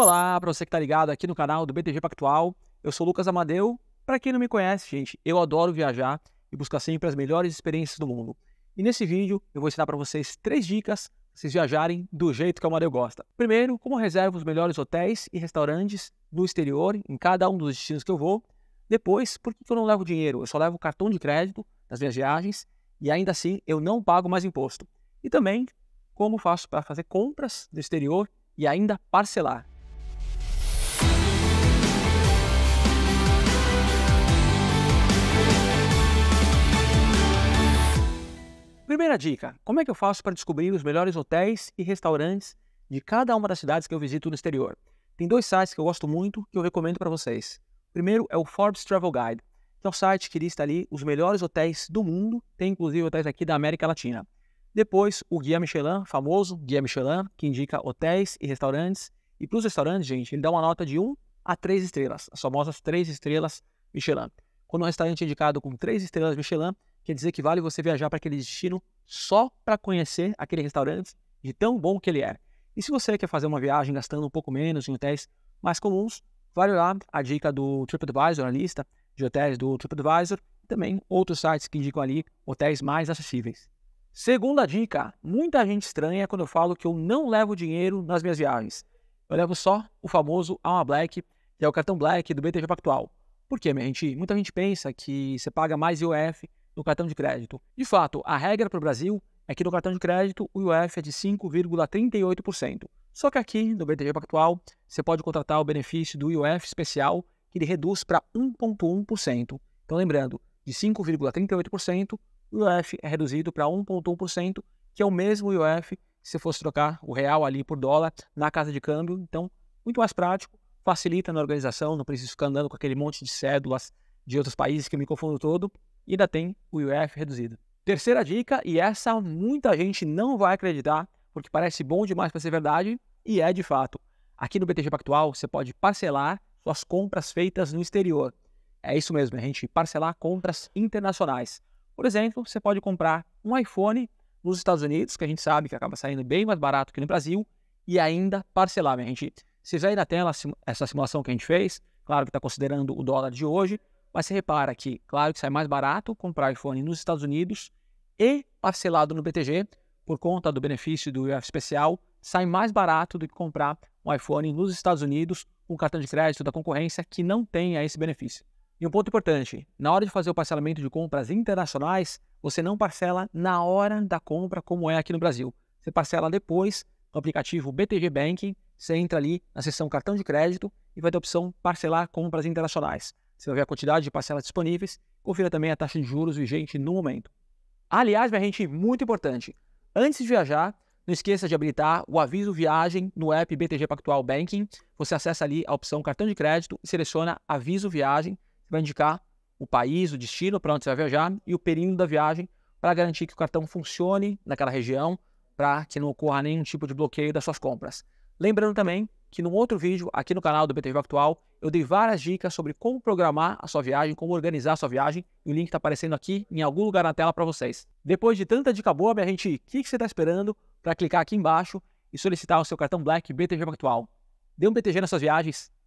Olá para você que está ligado aqui no canal do BTG Pactual. Eu sou Lucas Amadeu. Para quem não me conhece, gente, eu adoro viajar e buscar sempre as melhores experiências do mundo. E nesse vídeo eu vou ensinar para vocês três dicas para vocês viajarem do jeito que o Amadeu gosta. Primeiro, como reservo os melhores hotéis e restaurantes no exterior em cada um dos destinos que eu vou. Depois, por que eu não levo dinheiro? Eu só levo cartão de crédito nas minhas viagens e ainda assim eu não pago mais imposto. E também, como faço para fazer compras no exterior e ainda parcelar. Primeira dica: como é que eu faço para descobrir os melhores hotéis e restaurantes de cada uma das cidades que eu visito no exterior? Tem dois sites que eu gosto muito que eu recomendo para vocês. O primeiro é o Forbes Travel Guide, que é o site que lista ali os melhores hotéis do mundo, tem inclusive hotéis aqui da América Latina. Depois, o Guia Michelin, famoso Guia Michelin, que indica hotéis e restaurantes. E para os restaurantes, gente, ele dá uma nota de 1 a 3 estrelas, as famosas 3 estrelas Michelin. Quando um restaurante é indicado com 3 estrelas Michelin, que dizer que vale você viajar para aquele destino só para conhecer aquele restaurante de tão bom que ele é. E se você quer fazer uma viagem gastando um pouco menos em hotéis mais comuns, vale lá a dica do TripAdvisor, a lista de hotéis do TripAdvisor, e também outros sites que indicam ali hotéis mais acessíveis. Segunda dica: muita gente estranha quando eu falo que eu não levo dinheiro nas minhas viagens. Eu levo só o famoso Alma Black, que é o cartão Black do BTG Pactual. Por quê, minha gente? Muita gente pensa que você paga mais IOF no cartão de crédito. De fato, a regra para o Brasil é que no cartão de crédito o IOF é de 5,38%. Só que aqui no BTG Pactual você pode contratar o benefício do IOF especial que ele reduz para 1,1%. Então lembrando, de 5,38% o IOF é reduzido para 1,1%, que é o mesmo IOF se fosse trocar o real ali por dólar na casa de câmbio. Então, muito mais prático, facilita na organização, não precisa ficar andando com aquele monte de cédulas de outros países que eu me confundo todo e ainda tem o IOF reduzido. Terceira dica, e essa muita gente não vai acreditar, porque parece bom demais para ser verdade, e é de fato. Aqui no BTG Pactual você pode parcelar suas compras feitas no exterior. É isso mesmo, é a gente parcelar compras internacionais. Por exemplo, você pode comprar um iPhone nos Estados Unidos, que a gente sabe que acaba saindo bem mais barato que no Brasil, e ainda parcelar, minha gente. Vocês aí na tela essa simulação que a gente fez, claro que está considerando o dólar de hoje, mas você repara que, claro que sai mais barato comprar iPhone nos Estados Unidos e parcelado no BTG, por conta do benefício do IOF especial, sai mais barato do que comprar um iPhone nos Estados Unidos com um cartão de crédito da concorrência que não tenha esse benefício. E um ponto importante: na hora de fazer o parcelamento de compras internacionais, você não parcela na hora da compra, como é aqui no Brasil. Você parcela depois no aplicativo BTG Banking, você entra ali na seção cartão de crédito e vai ter a opção parcelar compras internacionais. Você vai ver a quantidade de parcelas disponíveis. Confira também a taxa de juros vigente no momento. Aliás, minha gente, muito importante. Antes de viajar, não esqueça de habilitar o aviso viagem no app BTG Pactual Banking. Você acessa ali a opção cartão de crédito e seleciona aviso viagem. Você vai indicar o país, o destino para onde você vai viajar e o período da viagem para garantir que o cartão funcione naquela região, para que não ocorra nenhum tipo de bloqueio das suas compras. Lembrando também que num outro vídeo aqui no canal do BTV Actual eu dei várias dicas sobre como programar a sua viagem, como organizar a sua viagem, e o link está aparecendo aqui em algum lugar na tela para vocês. Depois de tanta dica boa, minha gente, o que, que, você está esperando para clicar aqui embaixo e solicitar o seu cartão Black BTG Actual? Dê um BTG nas suas viagens,